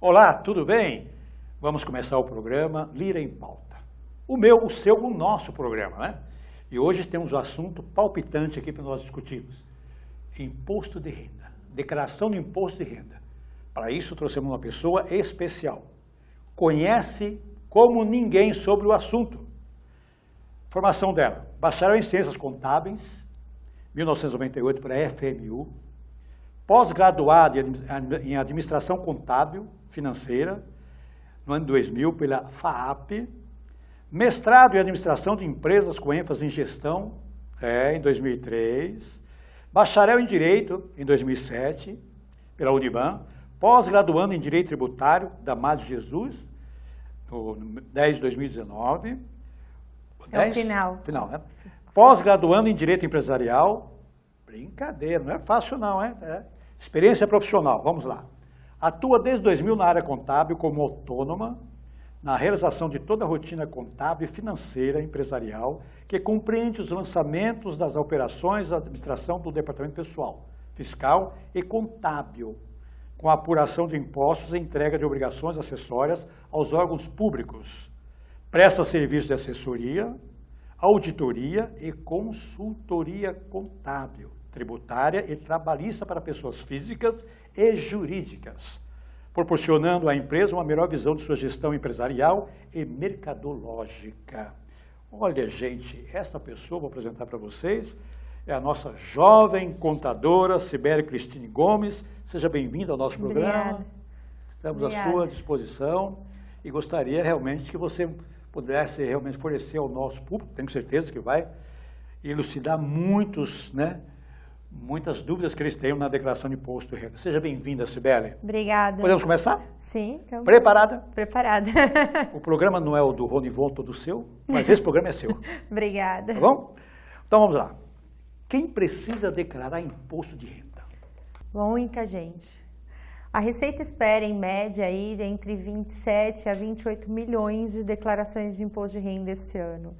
Olá, tudo bem? Vamos começar o programa Lira em Pauta. O meu, o seu, o nosso programa, né? E hoje temos um assunto palpitante aqui para nós discutirmos. Imposto de renda. Declaração do imposto de renda. Para isso, trouxemos uma pessoa especial. Conhece como ninguém sobre o assunto. Formação dela, bacharel em Ciências Contábeis, 1998, para a FMU, pós-graduado em Administração Contábil Financeira, no ano 2000, pela FAAP, mestrado em Administração de Empresas com ênfase em Gestão, é, em 2003, bacharel em Direito, em 2007, pela Uniban, pós-graduando em Direito Tributário, da Mário Jesus, no 10 de 2019, é o final. Final, né? Pós-graduando em Direito Empresarial, brincadeira, não é fácil não, é? é? Experiência profissional, vamos lá. Atua desde 2000 na área contábil como autônoma, na realização de toda a rotina contábil e financeira empresarial, que compreende os lançamentos das operações da administração do Departamento Pessoal, Fiscal e Contábil, com a apuração de impostos e entrega de obrigações acessórias aos órgãos públicos. Presta serviço de assessoria, auditoria e consultoria contábil, tributária e trabalhista para pessoas físicas e jurídicas, proporcionando à empresa uma melhor visão de sua gestão empresarial e mercadológica. Olha, gente, esta pessoa, vou apresentar para vocês, é a nossa jovem contadora, Sibéria Cristine Gomes. Seja bem-vinda ao nosso programa. Obrigada. Estamos Obrigada. à sua disposição e gostaria realmente que você pudesse realmente fornecer ao nosso público, tenho certeza que vai, elucidar muitos, né, muitas dúvidas que eles têm na declaração de imposto de renda. Seja bem-vinda, Sibeli. Obrigada. Podemos começar? Sim. Então... Preparada? Preparada. o programa não é o do Rony Volta do seu, mas esse programa é seu. Obrigada. Tá bom? Então vamos lá. Quem precisa declarar imposto de renda? Muita gente. A Receita espera, em média, aí, entre 27 a 28 milhões de declarações de imposto de renda esse ano.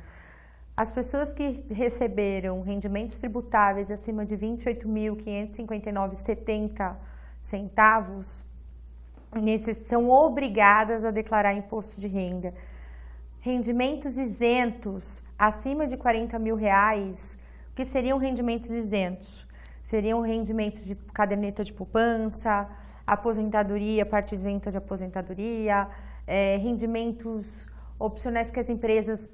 As pessoas que receberam rendimentos tributáveis acima de R$ 28.559,70 centavos são obrigadas a declarar imposto de renda. Rendimentos isentos acima de 40 mil reais, o que seriam rendimentos isentos? Seriam rendimentos de caderneta de poupança, aposentadoria, parte isenta de aposentadoria, é, rendimentos opcionais que as empresas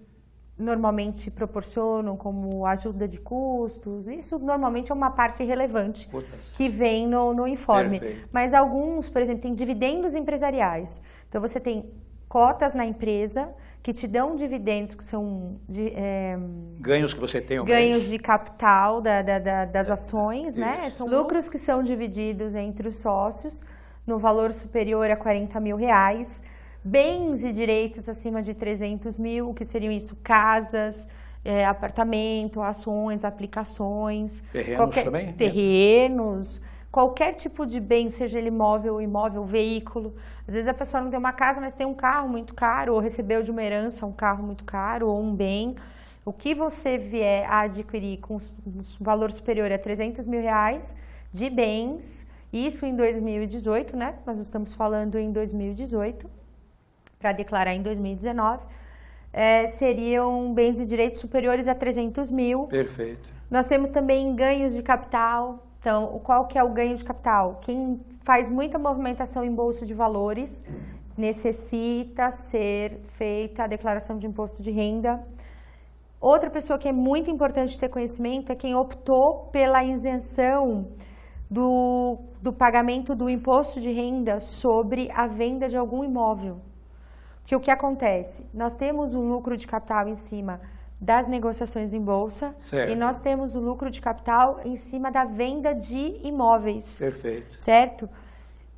normalmente proporcionam como ajuda de custos. Isso normalmente é uma parte relevante que vem no, no informe. Perfeito. Mas alguns, por exemplo, tem dividendos empresariais. Então você tem cotas na empresa que te dão dividendos que são de, é, ganhos que você tem ganhos mês. de capital da, da, da, das é. ações, né? São lucros que são divididos entre os sócios no valor superior a 40 mil reais, bens e direitos acima de 300 mil, que seriam isso casas, é, apartamento, ações, aplicações, terrenos qualquer, também, terrenos. Né? qualquer tipo de bem, seja ele móvel, imóvel, veículo. Às vezes a pessoa não tem uma casa, mas tem um carro muito caro, ou recebeu de uma herança um carro muito caro, ou um bem. O que você vier a adquirir com um valor superior a 300 mil reais de bens, isso em 2018, né? Nós estamos falando em 2018, para declarar em 2019, é, seriam bens e direitos superiores a 300 mil. Perfeito. Nós temos também ganhos de capital, então, qual que é o ganho de capital? Quem faz muita movimentação em bolsa de valores necessita ser feita a declaração de imposto de renda. Outra pessoa que é muito importante ter conhecimento é quem optou pela isenção do, do pagamento do imposto de renda sobre a venda de algum imóvel. Porque o que acontece? Nós temos um lucro de capital em cima das negociações em bolsa certo. e nós temos o lucro de capital em cima da venda de imóveis. Perfeito. Certo?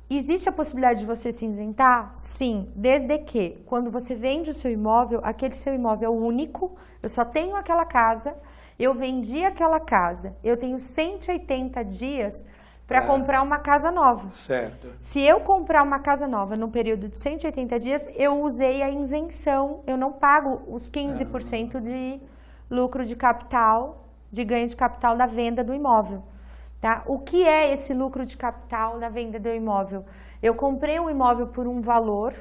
Existe a possibilidade de você se isentar? Sim, desde que quando você vende o seu imóvel, aquele seu imóvel é único, eu só tenho aquela casa, eu vendi aquela casa, eu tenho 180 dias para é. comprar uma casa nova. Certo. Se eu comprar uma casa nova no período de 180 dias, eu usei a isenção, eu não pago os 15% ah. de lucro de capital, de ganho de capital da venda do imóvel. Tá? O que é esse lucro de capital da venda do imóvel? Eu comprei um imóvel por um valor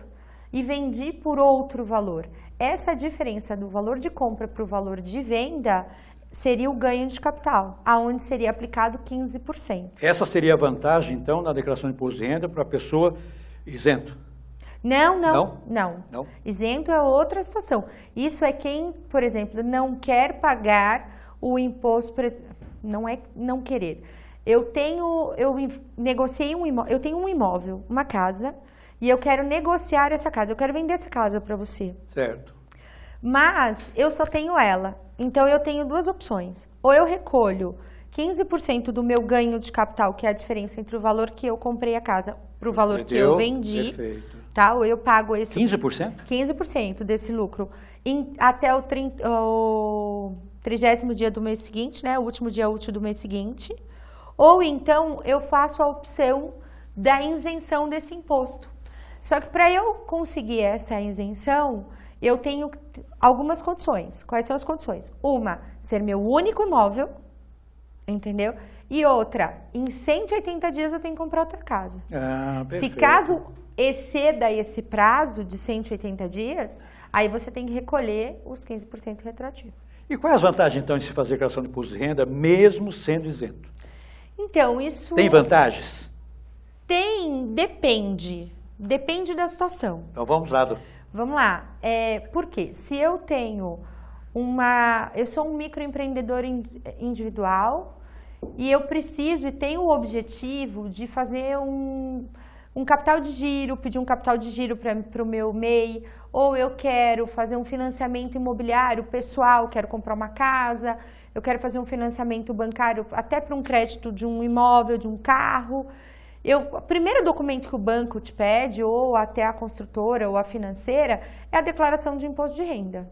e vendi por outro valor. Essa diferença do valor de compra para o valor de venda seria o ganho de capital, aonde seria aplicado 15%. Essa seria a vantagem, então, na declaração de imposto de renda para a pessoa isento? Não, não, não, não, Isento é outra situação. Isso é quem, por exemplo, não quer pagar o imposto, não é não querer. Eu tenho, eu negociei um imóvel, eu tenho um imóvel, uma casa, e eu quero negociar essa casa, eu quero vender essa casa para você. Certo mas eu só tenho ela. Então eu tenho duas opções. Ou eu recolho 15% do meu ganho de capital, que é a diferença entre o valor que eu comprei a casa para o valor Entendeu? que eu vendi. Perfeito. Tá? Ou eu pago esse 15%? 15% desse lucro em, até o, 30, o 30 dia do mês seguinte, né? O último dia útil do mês seguinte. Ou então eu faço a opção da isenção desse imposto. Só que para eu conseguir essa isenção, eu tenho algumas condições. Quais são as condições? Uma, ser meu único imóvel, entendeu? E outra, em 180 dias eu tenho que comprar outra casa. Ah, Se caso exceda esse prazo de 180 dias, aí você tem que recolher os 15% retroativo. E qual é a vantagem, então, de se fazer criação de imposto de renda, mesmo sendo isento? Então, isso... Tem vantagens? Tem, depende. Depende da situação. Então, vamos lá, doutor. Vamos lá. É, por quê? Se eu tenho uma... Eu sou um microempreendedor individual e eu preciso e tenho o objetivo de fazer um, um capital de giro, pedir um capital de giro para o meu MEI, ou eu quero fazer um financiamento imobiliário pessoal, quero comprar uma casa, eu quero fazer um financiamento bancário até para um crédito de um imóvel, de um carro. Eu, o primeiro documento que o banco te pede, ou até a construtora ou a financeira, é a declaração de imposto de renda.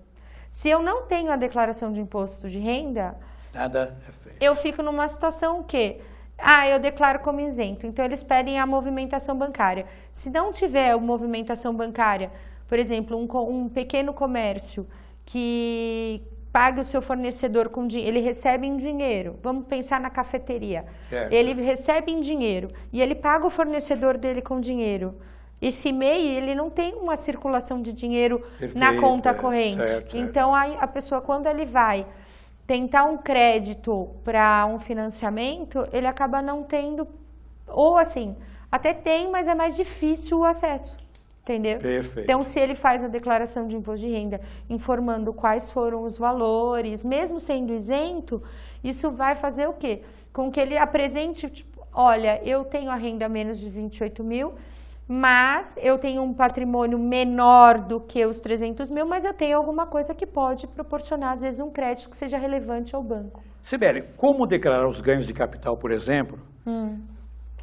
Se eu não tenho a declaração de imposto de renda, nada é feito. Eu fico numa situação que ah, eu declaro como isento. Então eles pedem a movimentação bancária. Se não tiver movimentação bancária, por exemplo, um, um pequeno comércio que paga o seu fornecedor com dinheiro, ele recebe em dinheiro. Vamos pensar na cafeteria. Certo. Ele recebe em dinheiro e ele paga o fornecedor dele com dinheiro. Esse MEI, ele não tem uma circulação de dinheiro Perfeito, na conta é. corrente. Certo, então, a a pessoa, quando ele vai tentar um crédito para um financiamento, ele acaba não tendo, ou assim, até tem, mas é mais difícil o acesso. Entendeu? Perfeito. Então, se ele faz a declaração de imposto de renda informando quais foram os valores, mesmo sendo isento, isso vai fazer o quê? Com que ele apresente, tipo, olha, eu tenho a renda menos de 28 mil, mas eu tenho um patrimônio menor do que os 300 mil, mas eu tenho alguma coisa que pode proporcionar, às vezes, um crédito que seja relevante ao banco. Sibeli, como declarar os ganhos de capital, por exemplo, hum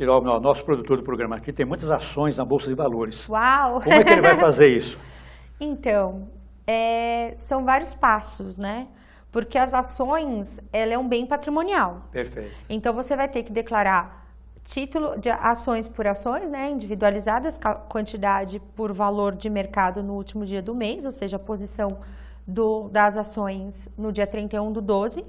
que é o nosso produtor do programa aqui tem muitas ações na Bolsa de Valores. Uau! Como é que ele vai fazer isso? então, é, são vários passos, né? Porque as ações, ela é um bem patrimonial. Perfeito. Então, você vai ter que declarar título de ações por ações, né, individualizadas, quantidade por valor de mercado no último dia do mês, ou seja, a posição do, das ações no dia 31 do 12,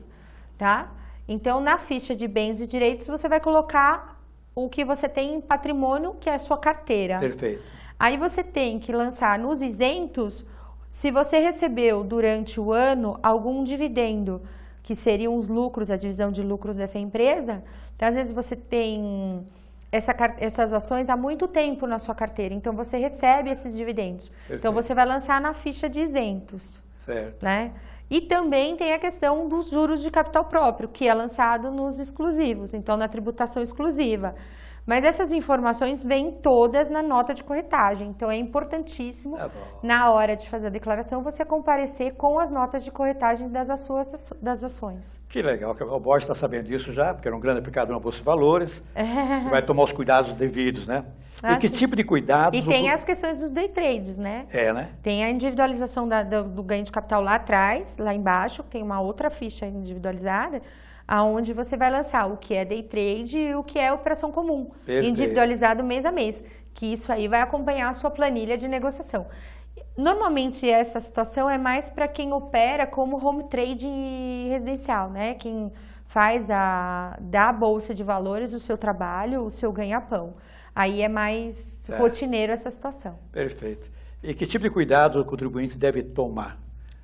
tá? Então, na ficha de bens e direitos, você vai colocar o que você tem em patrimônio, que é a sua carteira. Perfeito. Aí você tem que lançar nos isentos se você recebeu durante o ano algum dividendo, que seriam os lucros, a divisão de lucros dessa empresa. Então, às vezes você tem essa, essas ações há muito tempo na sua carteira, então você recebe esses dividendos. Então, Perfeito. Então você vai lançar na ficha de isentos. Certo. Né? E também tem a questão dos juros de capital próprio, que é lançado nos exclusivos, então na tributação exclusiva. Mas essas informações vêm todas na nota de corretagem, então é importantíssimo, é na hora de fazer a declaração, você comparecer com as notas de corretagem das, suas, das ações. Que legal, o Borges está sabendo disso já, porque era um grande aplicador na Bolsa de Valores, é. vai tomar os cuidados devidos, né? Ah, e que sim. tipo de cuidado? E tem as questões dos day trades, né? É, né? Tem a individualização da, do, do, ganho de capital lá atrás, lá embaixo, tem uma outra ficha individualizada, aonde você vai lançar o que é day trade e o que é operação comum, Perfeito. individualizado mês a mês, que isso aí vai acompanhar a sua planilha de negociação. Normalmente essa situação é mais para quem opera como home trade residencial, né? Quem faz a da bolsa de valores o seu trabalho, o seu ganha-pão aí é mais certo. É. rotineiro essa situação. Perfeito. E que tipo de cuidado o contribuinte deve tomar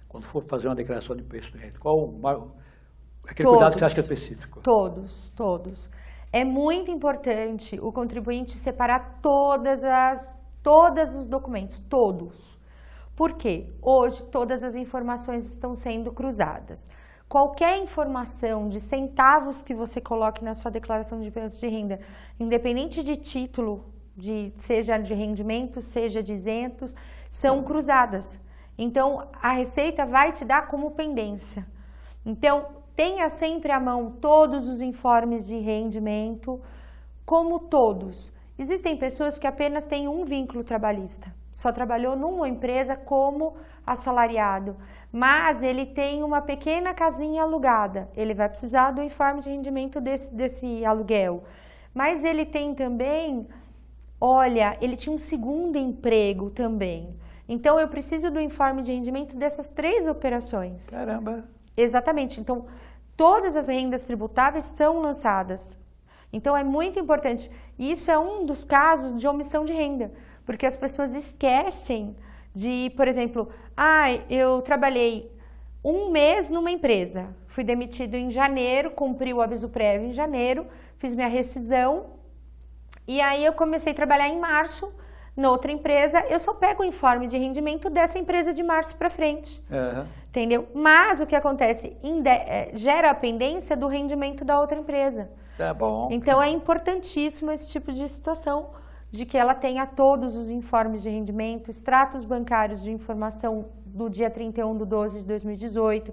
quando for fazer uma declaração de preço do renda? Qual o maior, aquele todos, cuidado que você acha é específico? Todos, todos. É muito importante o contribuinte separar todas as, todos os documentos, todos. Por quê? Hoje todas as informações estão sendo cruzadas. Qualquer informação de centavos que você coloque na sua declaração de imposto de renda, independente de título, de, seja de rendimento, seja de isentos, são cruzadas. Então, a Receita vai te dar como pendência. Então, tenha sempre à mão todos os informes de rendimento, como todos. Existem pessoas que apenas têm um vínculo trabalhista só trabalhou numa empresa como assalariado, mas ele tem uma pequena casinha alugada, ele vai precisar do informe de rendimento desse, desse aluguel. Mas ele tem também, olha, ele tinha um segundo emprego também. Então eu preciso do informe de rendimento dessas três operações. Caramba! Exatamente. Então todas as rendas tributáveis são lançadas. Então é muito importante. Isso é um dos casos de omissão de renda porque as pessoas esquecem de, por exemplo, ah, eu trabalhei um mês numa empresa, fui demitido em janeiro, cumpri o aviso prévio em janeiro, fiz minha rescisão e aí eu comecei a trabalhar em março noutra empresa, eu só pego o informe de rendimento dessa empresa de março para frente. Uhum. Entendeu? Mas o que acontece? Eh, gera a pendência do rendimento da outra empresa. Tá bom. Então é importantíssimo esse tipo de situação de que ela tenha todos os informes de rendimento, extratos bancários de informação do dia 31 de 12 de 2018,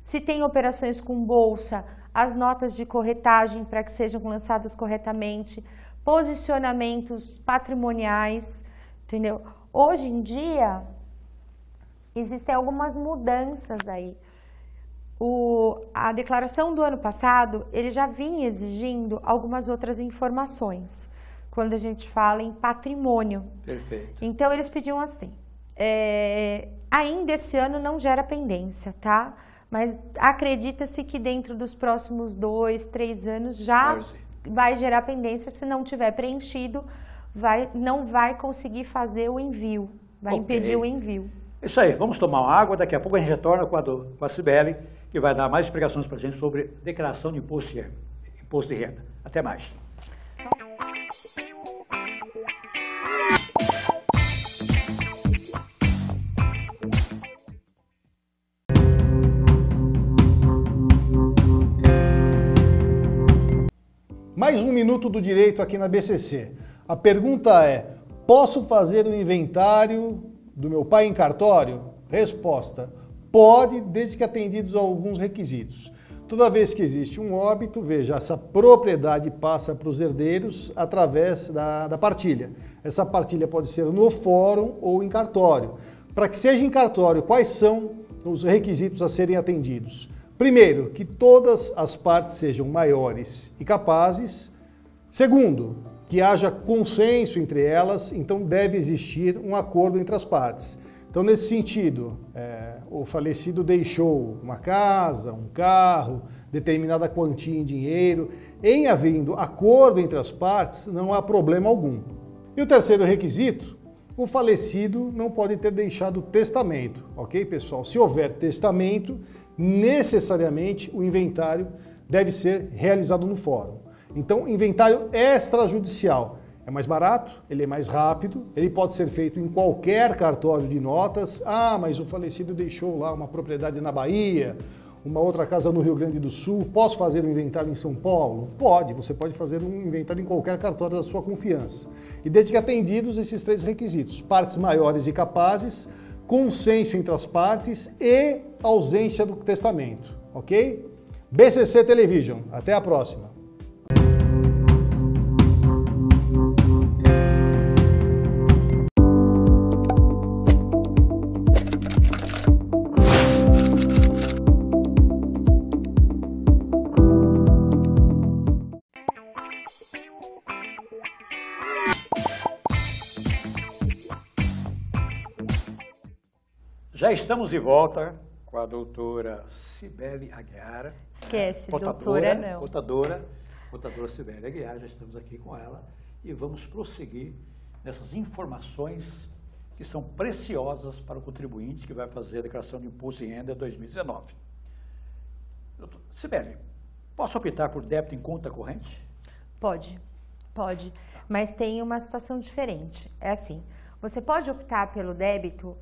se tem operações com bolsa, as notas de corretagem para que sejam lançadas corretamente, posicionamentos patrimoniais, entendeu? Hoje em dia, existem algumas mudanças aí. O, a declaração do ano passado, ele já vinha exigindo algumas outras informações quando a gente fala em patrimônio. Perfeito. Então, eles pediam assim, é, ainda esse ano não gera pendência, tá? Mas acredita-se que dentro dos próximos dois, três anos já vai gerar pendência. Se não tiver preenchido, vai, não vai conseguir fazer o envio, vai okay. impedir o envio. Isso aí, vamos tomar uma água, daqui a pouco a gente retorna com a, do, com a Cibele, que vai dar mais explicações para a gente sobre declaração de imposto de, imposto de renda. Até mais. Então... Mais um minuto do direito aqui na BCC. A pergunta é: posso fazer o um inventário do meu pai em cartório? Resposta: pode, desde que atendidos alguns requisitos. Toda vez que existe um óbito, veja, essa propriedade passa para os herdeiros através da, da partilha. Essa partilha pode ser no fórum ou em cartório. Para que seja em cartório, quais são os requisitos a serem atendidos? Primeiro, que todas as partes sejam maiores e capazes. Segundo, que haja consenso entre elas, então deve existir um acordo entre as partes. Então, nesse sentido, é, o falecido deixou uma casa, um carro, determinada quantia em dinheiro. Em havendo acordo entre as partes, não há problema algum. E o terceiro requisito, o falecido não pode ter deixado testamento, ok, pessoal? Se houver testamento, necessariamente o inventário deve ser realizado no fórum. Então, inventário extrajudicial é mais barato, ele é mais rápido, ele pode ser feito em qualquer cartório de notas. Ah, mas o falecido deixou lá uma propriedade na Bahia, uma outra casa no Rio Grande do Sul. Posso fazer um inventário em São Paulo? Pode, você pode fazer um inventário em qualquer cartório da sua confiança. E desde que atendidos esses três requisitos: partes maiores e capazes, consenso entre as partes e ausência do testamento, ok? BCC Television, até a próxima. Já estamos de volta com a doutora Cibele Aguiar. Esquece, é, doutora não. Rotadora, rotadora Cibele Aguiar, já estamos aqui com ela e vamos prosseguir nessas informações que são preciosas para o contribuinte que vai fazer a declaração de imposto de renda 2019. Doutor, Sibeli, posso optar por débito em conta corrente? Pode, pode, mas tem uma situação diferente. É assim, você pode optar pelo débito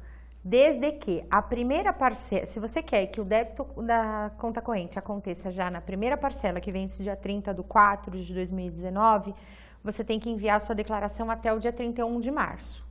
desde que a primeira parcela, se você quer que o débito da conta corrente aconteça já na primeira parcela, que vence dia 30 de 4 de 2019, você tem que enviar sua declaração até o dia 31 de março.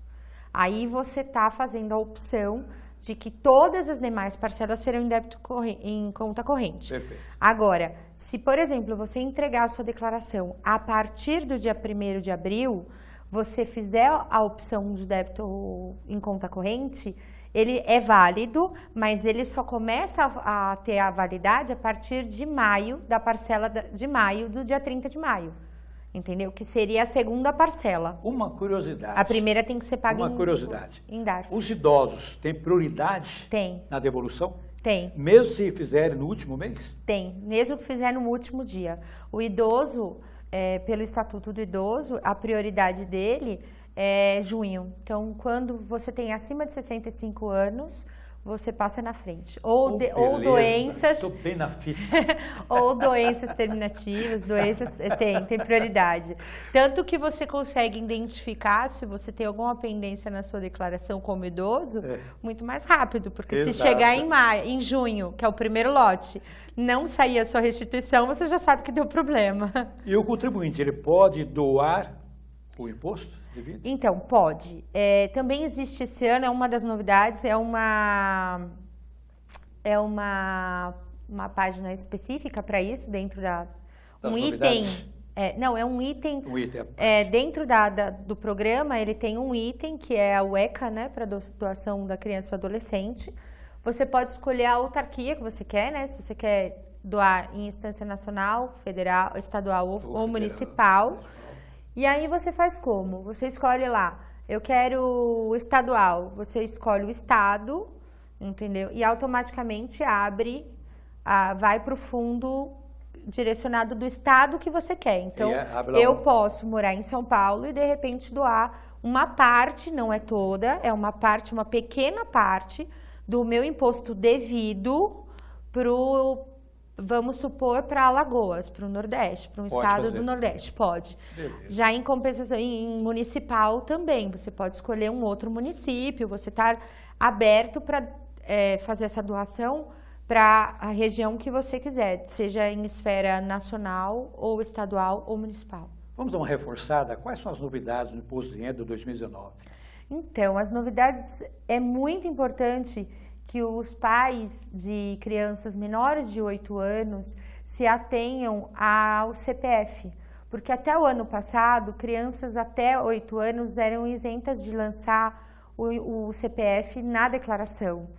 Aí você está fazendo a opção de que todas as demais parcelas serão em débito em conta corrente. Perfeito. Agora, se, por exemplo, você entregar a sua declaração a partir do dia 1 de abril, você fizer a opção de débito em conta corrente, ele é válido, mas ele só começa a, a ter a validade a partir de maio, da parcela de maio, do dia 30 de maio entendeu? Que seria a segunda parcela. Uma curiosidade. A primeira tem que ser paga Uma em, curiosidade. em DARF. Os idosos têm prioridade tem. na devolução? Tem. Mesmo se fizerem no último mês? Tem, mesmo que fizer no último dia. O idoso, é, pelo Estatuto do Idoso, a prioridade dele é junho. Então, quando você tem acima de 65 anos, você passa na frente. Ou, oh, ou doenças. Estou bem na fita. ou doenças terminativas, doenças. Eh, tem, tem prioridade. Tanto que você consegue identificar se você tem alguma pendência na sua declaração como idoso, é. muito mais rápido. Porque Exato. se chegar em maio, em junho, que é o primeiro lote, não sair a sua restituição, você já sabe que deu problema. E o contribuinte, ele pode doar o imposto? Então, pode. É, também existe esse ano, é uma das novidades, é uma, é uma, uma página específica para isso, dentro da... um item... É, não, é um item. Um item é, é, dentro da, da, do programa, ele tem um item que é a UECA, né, para doação da criança ou adolescente. Você pode escolher a autarquia que você quer, né? Se você quer doar em instância nacional, federal, estadual ou, ou federal. municipal. E aí você faz como? Você escolhe lá, eu quero estadual, você escolhe o estado, entendeu? E automaticamente abre, a, vai para o fundo direcionado do estado que você quer. Então, yeah, é, eu posso morar em São Paulo e de repente doar uma parte, não é toda, é uma parte, uma pequena parte do meu imposto devido pro vamos supor, para Alagoas, para o Nordeste, para um estado fazer. do Nordeste, pode. Beleza. Já em compensação, em municipal também, você pode escolher um outro município, você está aberto para é, fazer essa doação para a região que você quiser, seja em esfera nacional ou estadual ou municipal. Vamos dar uma reforçada, quais são as novidades do Imposto de Renda 2019? Então, as novidades, é muito importante que os pais de crianças menores de 8 anos se atenham ao CPF, porque até o ano passado, crianças até 8 anos eram isentas de lançar o, o CPF na declaração.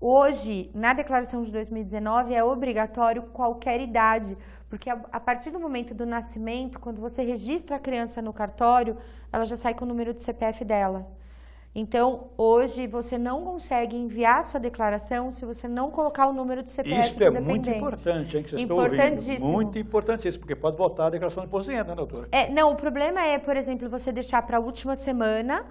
Hoje, na declaração de 2019, é obrigatório qualquer idade, porque a, a, partir do momento do nascimento, quando você registra a criança no cartório, ela já sai com o número de CPF dela. Então, hoje você não consegue enviar sua declaração se você não colocar o número do CPF Isso é muito importante, hein, que vocês Importantíssimo. Estão muito importantíssimo, porque pode voltar a declaração de imposto de renda, né, doutora? É, não, o problema é, por exemplo, você deixar para a última semana,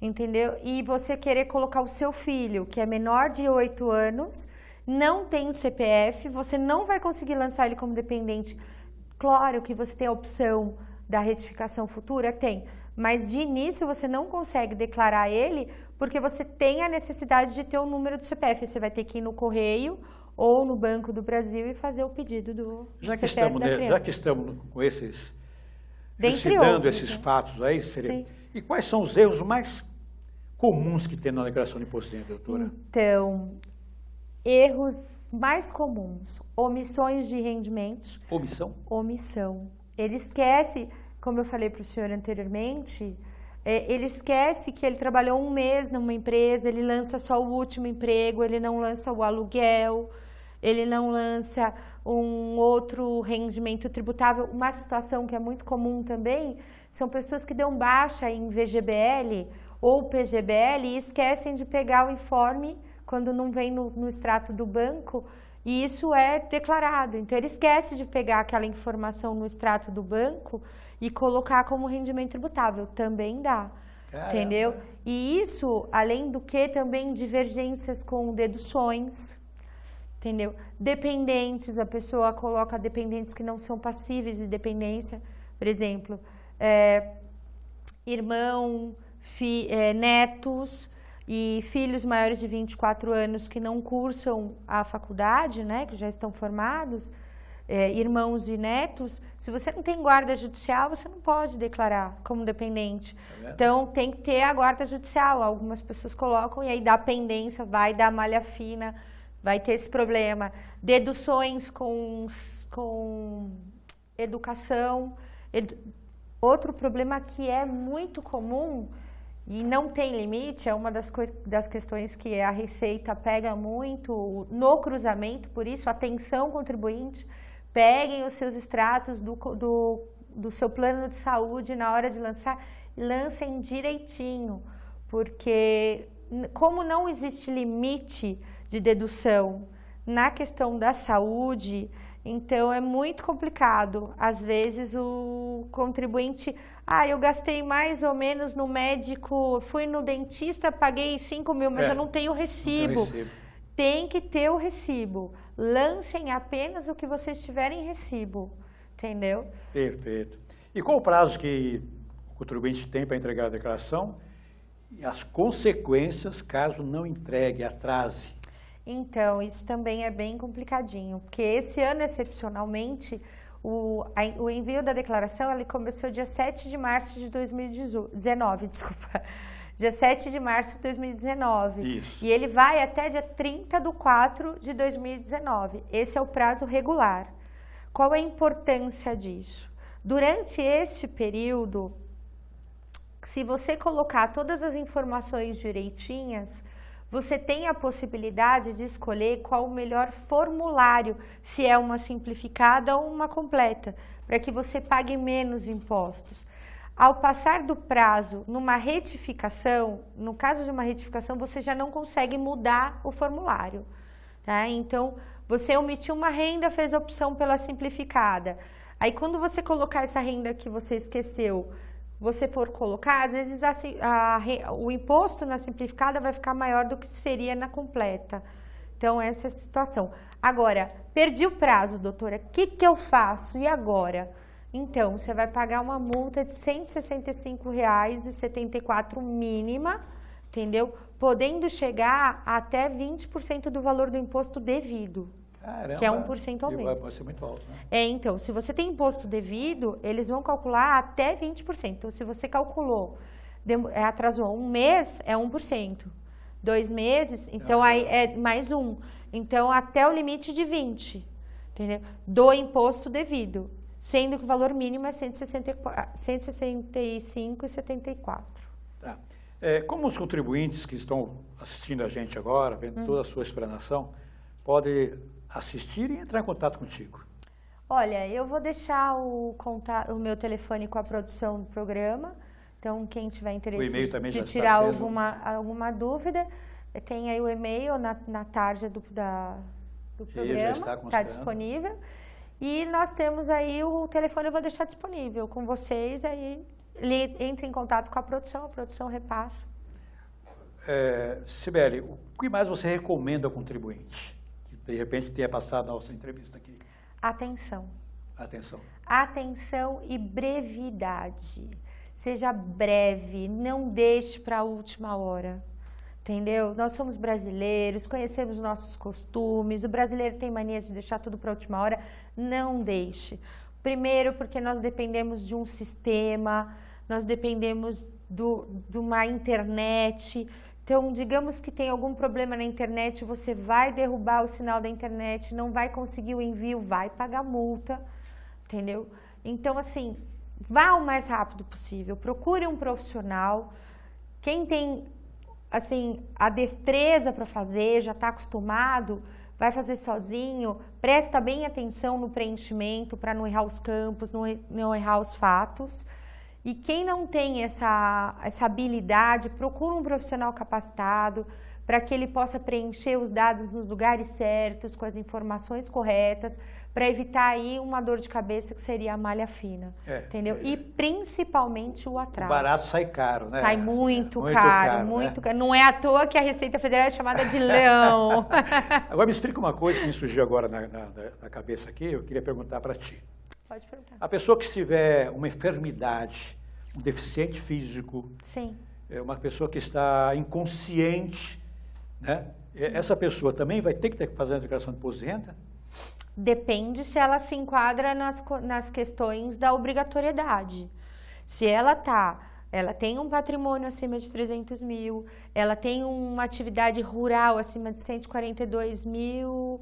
entendeu? E você querer colocar o seu filho, que é menor de 8 anos, não tem CPF, você não vai conseguir lançar ele como dependente. Claro que você tem a opção da retificação futura? Tem. Mas de início você não consegue declarar ele porque você tem a necessidade de ter o um número do CPF. Você vai ter que ir no correio ou no Banco do Brasil e fazer o pedido do, já que CPF estamos, Já que estamos com esses, elucidando esses né? fatos aí, seria, Sim. e quais são os erros mais comuns que tem na declaração de imposto de renda, doutora? Então, erros mais comuns, omissões de rendimentos. Omissão? Omissão. Ele esquece como eu falei para o senhor anteriormente, é, ele esquece que ele trabalhou um mês numa empresa, ele lança só o último emprego, ele não lança o aluguel, ele não lança um outro rendimento tributável. Uma situação que é muito comum também são pessoas que dão baixa em VGBL ou PGBL e esquecem de pegar o informe quando não vem no, no extrato do banco e isso é declarado. Então, ele esquece de pegar aquela informação no extrato do banco e colocar como rendimento tributável. Também dá. Caramba. Entendeu? E isso, além do que, também divergências com deduções. Entendeu? Dependentes, a pessoa coloca dependentes que não são passíveis de dependência. Por exemplo, é, irmão, fi, é, netos e filhos maiores de 24 anos que não cursam a faculdade, né, que já estão formados, é, irmãos e netos, se você não tem guarda judicial, você não pode declarar como dependente. É então, tem que ter a guarda judicial. Algumas pessoas colocam e aí dá pendência, vai dar malha fina, vai ter esse problema. Deduções com, com educação. Edu... Outro problema que é muito comum e não tem limite é uma das, das questões que a Receita pega muito no cruzamento, por isso, atenção, contribuinte, peguem os seus extratos do, do, do seu plano de saúde na hora de lançar, lancem direitinho, porque como não existe limite de dedução na questão da saúde, então é muito complicado. Às vezes o contribuinte, ah, eu gastei mais ou menos no médico, fui no dentista, paguei 5 mil, mas é, eu não tenho recibo. Não tenho recibo. Tem que ter o recibo. Lancem apenas o que vocês tiverem recibo. Entendeu? Perfeito. E qual o prazo que o contribuinte tem para entregar a declaração? E as consequências caso não entregue, atrase? Então, isso também é bem complicadinho, porque esse ano, excepcionalmente, o, a, o envio da declaração ele começou dia 7 de março de 2019, desculpa. dia 7 de março de 2019. Isso. E ele vai até dia 30 de 4 de 2019. Esse é o prazo regular. Qual é a importância disso? Durante este período, se você colocar todas as informações direitinhas, você tem a possibilidade de escolher qual o melhor formulário, se é uma simplificada ou uma completa, para que você pague menos impostos. Ao passar do prazo numa retificação, no caso de uma retificação, você já não consegue mudar o formulário. Tá? Então, você omitiu uma renda, fez a opção pela simplificada. Aí, quando você colocar essa renda que você esqueceu você for colocar, às vezes a, a, o imposto na simplificada vai ficar maior do que seria na completa. Então, essa é a situação. Agora, perdi o prazo, doutora, o que, que eu faço e agora? Então, você vai pagar uma multa de R$ 165,74 mínima, entendeu? Podendo chegar até 20% do valor do imposto devido. Caramba, que é 1% ao mês. Vai ser muito alto, né? É, então, se você tem imposto devido, eles vão calcular até 20%. Então, se você calculou, é, atrasou um mês, é 1%. Dois meses, então ah, aí tá. é mais um. Então, até o limite de 20, entendeu? Do imposto devido, sendo que o valor mínimo é 165,74. Ah, tá. É, como os contribuintes que estão assistindo a gente agora, vendo hum. toda a sua explanação, podem assistir e entrar em contato contigo? Olha, eu vou deixar o, contato, o meu telefone com a produção do programa. Então, quem tiver interesse de tirar alguma, alguma dúvida, tem aí o e-mail na, na tarde do, da, do programa. Está tá disponível. E nós temos aí o telefone, eu vou deixar disponível com vocês. Aí entre em contato com a produção, a produção repassa. É, Sibeli, o que mais você recomenda ao contribuinte? de repente tenha passado a nossa entrevista aqui. Atenção. Atenção. Atenção e brevidade. Seja breve, não deixe para a última hora. Entendeu? Nós somos brasileiros, conhecemos nossos costumes. O brasileiro tem mania de deixar tudo para a última hora. Não deixe. Primeiro, porque nós dependemos de um sistema, nós dependemos do, de uma internet então, digamos que tem algum problema na internet, você vai derrubar o sinal da internet, não vai conseguir o envio, vai pagar multa, entendeu? Então, assim, vá o mais rápido possível, procure um profissional. Quem tem, assim, a destreza para fazer, já está acostumado, vai fazer sozinho, presta bem atenção no preenchimento para não errar os campos, não errar os fatos. E quem não tem essa, essa habilidade, procura um profissional capacitado para que ele possa preencher os dados nos lugares certos, com as informações corretas, para evitar aí uma dor de cabeça que seria a malha fina, é, entendeu? É, e principalmente o atraso. O barato sai caro, né? Sai muito, muito caro, caro, né? muito né? caro. Não é à toa que a Receita Federal é chamada de leão. agora me explica uma coisa que me surgiu agora na, na, na cabeça aqui, eu queria perguntar para ti. Pode perguntar. A pessoa que tiver uma enfermidade, um deficiente físico, Sim. É uma pessoa que está inconsciente, né? essa pessoa também vai ter que ter que fazer a declaração de imposto de renda? Depende se ela se enquadra nas, nas questões da obrigatoriedade. Se ela tá, ela tem um patrimônio acima de 300 mil, ela tem uma atividade rural acima de 142 mil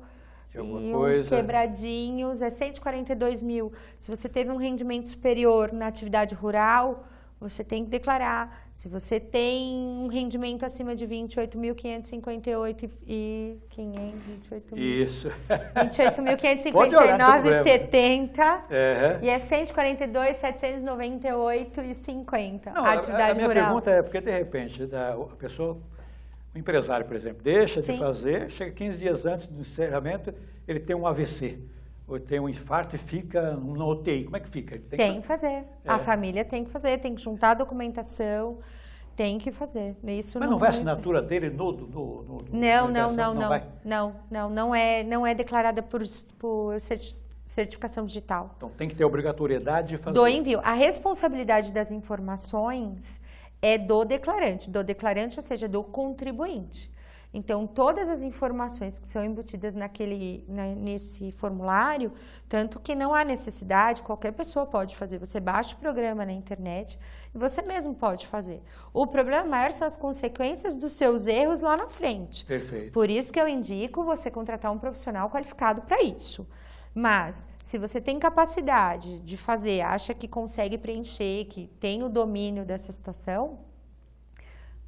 é e coisa. uns quebradinhos, é 142 mil. Se você teve um rendimento superior na atividade rural, você tem que declarar. Se você tem um rendimento acima de 28.558 e 528 Isso. 28.559,70 é. e é 142.798,50 a atividade a, a minha rural. pergunta é, porque de repente a pessoa o empresário, por exemplo, deixa Sim. de fazer, chega 15 dias antes do encerramento, ele tem um AVC, ou tem um infarto e fica na UTI. Como é que fica? Ele tem, tem que, fazer. É. A família tem que fazer, tem que juntar a documentação. Tem que fazer. Isso Mas não, não vai a assinatura dele no, no, no, Não, não, não, não, não, não, não, não, é, não é declarada por, por certificação digital. Então tem que ter obrigatoriedade de fazer. Do envio. A responsabilidade das informações é do declarante, do declarante, ou seja, do contribuinte. Então, todas as informações que são embutidas naquele, na, nesse formulário, tanto que não há necessidade, qualquer pessoa pode fazer. Você baixa o programa na internet e você mesmo pode fazer. O problema maior são as consequências dos seus erros lá na frente. Perfeito. Por isso que eu indico você contratar um profissional qualificado para isso. Mas, se você tem capacidade de fazer, acha que consegue preencher, que tem o domínio dessa situação,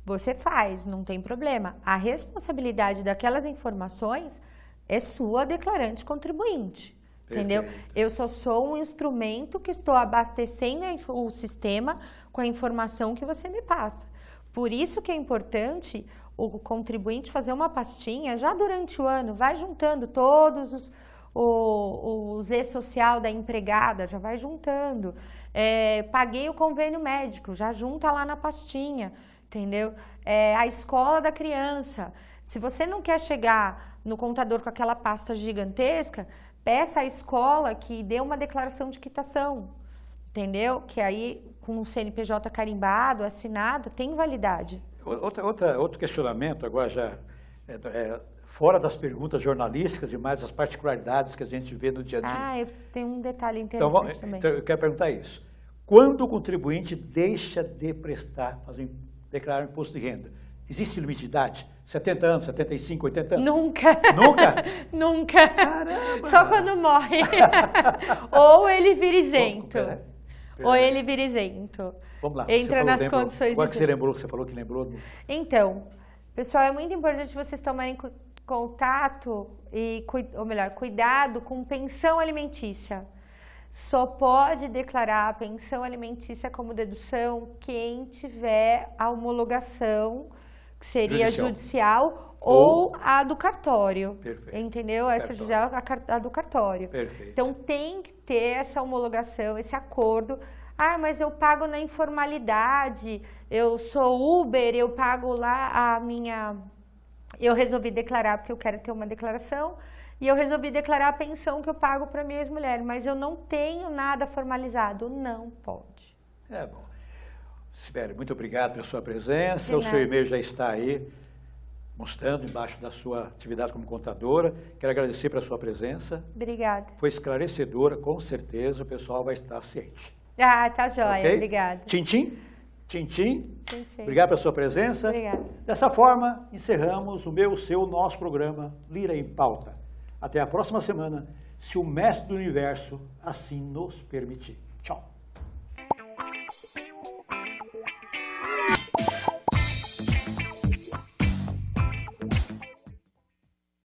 você faz, não tem problema. A responsabilidade daquelas informações é sua, declarante contribuinte. Entendeu? Eu só sou um instrumento que estou abastecendo o sistema com a informação que você me passa. Por isso que é importante o contribuinte fazer uma pastinha já durante o ano, vai juntando todos os, o, o Z social da empregada, já vai juntando. É, paguei o convênio médico, já junta lá na pastinha, entendeu? É, a escola da criança. Se você não quer chegar no contador com aquela pasta gigantesca, peça à escola que dê uma declaração de quitação, entendeu? Que aí, com o CNPJ carimbado, assinado, tem validade. Outra, outra, outro questionamento, agora já é, é fora das perguntas jornalísticas e mais as particularidades que a gente vê no dia a dia. Ah, eu tenho um detalhe então, interessante então, também. Então, eu quero perguntar isso. Quando o contribuinte deixa de prestar, fazer, declarar imposto de renda, existe limite de idade? 70 anos, 75, 80 anos? Nunca. Nunca? Nunca. Caramba. Só quando morre. Ou ele vira isento. Bom, né? Ou ele vira isento. Vamos lá. Entra falou, nas lembrou, condições. Qual é que você lembrou? Você falou que lembrou? Então, pessoal, é muito importante vocês tomarem contato e, ou melhor, cuidado com pensão alimentícia. Só pode declarar a pensão alimentícia como dedução quem tiver a homologação, que seria judicial, judicial ou, ou, a do cartório. Perfeito. Entendeu? Essa judicial, a, a do cartório. Perfeito. Então tem que ter essa homologação, esse acordo. Ah, mas eu pago na informalidade, eu sou Uber, eu pago lá a minha eu resolvi declarar porque eu quero ter uma declaração e eu resolvi declarar a pensão que eu pago para minha ex-mulher, mas eu não tenho nada formalizado. Não pode. É bom. Sibeli, muito obrigado pela sua presença. O seu e-mail já está aí, mostrando embaixo da sua atividade como contadora. Quero agradecer pela sua presença. Obrigada. Foi esclarecedora, com certeza. O pessoal vai estar ciente. Ah, tá jóia. Okay? Obrigada. Tchim, tchim. Tintim. Obrigado pela sua presença. Obrigada. Dessa forma, encerramos o meu, seu, nosso programa Lira em Pauta. Até a próxima semana, se o mestre do universo assim nos permitir. Tchau.